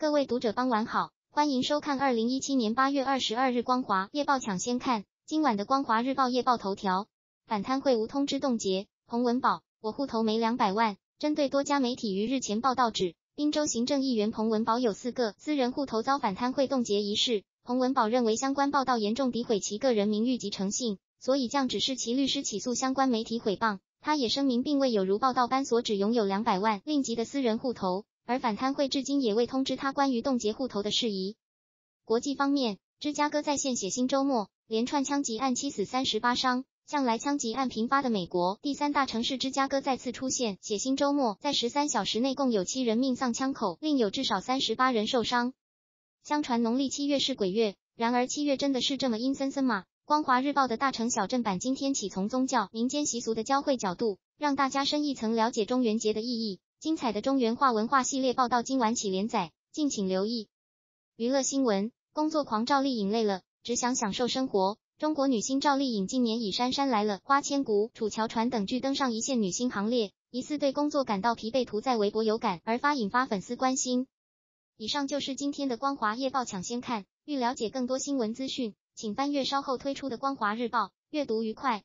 各位读者，傍晚好，欢迎收看二零一七年八月二十二日《光华夜报》抢先看今晚的《光华日报》夜报头条：反贪会无通知冻结彭文宝我户头没两百万。针对多家媒体于日前报道指，滨州行政议员彭文宝有四个私人户头遭反贪会冻结一事，彭文宝认为相关报道严重诋毁其个人名誉及诚信，所以将指示其律师起诉相关媒体毁谤。他也声明，并未有如报道般所指拥有两百万令吉的私人户头。而反贪会至今也未通知他关于冻结户头的事宜。国际方面，芝加哥在线写新周末，连串枪击案七死三十八伤。向来枪击案频发的美国第三大城市芝加哥再次出现血腥周末，在十三小时内共有七人命丧枪口，另有至少三十八人受伤。相传农历七月是鬼月，然而七月真的是这么阴森森吗？《光华日报》的大城小镇版今天起从宗教、民间习俗的交汇角度，让大家深一层了解中元节的意义。精彩的中原话文化系列报道今晚起连载，敬请留意。娱乐新闻：工作狂赵丽颖累了，只想享受生活。中国女星赵丽颖近年以《杉杉来了》《花千骨》《楚乔传》等剧登上一线女星行列，疑似对工作感到疲惫，涂在微博有感而发，引发粉丝关心。以上就是今天的《光华夜报》抢先看。欲了解更多新闻资讯，请翻阅稍后推出的《光华日报》。阅读愉快。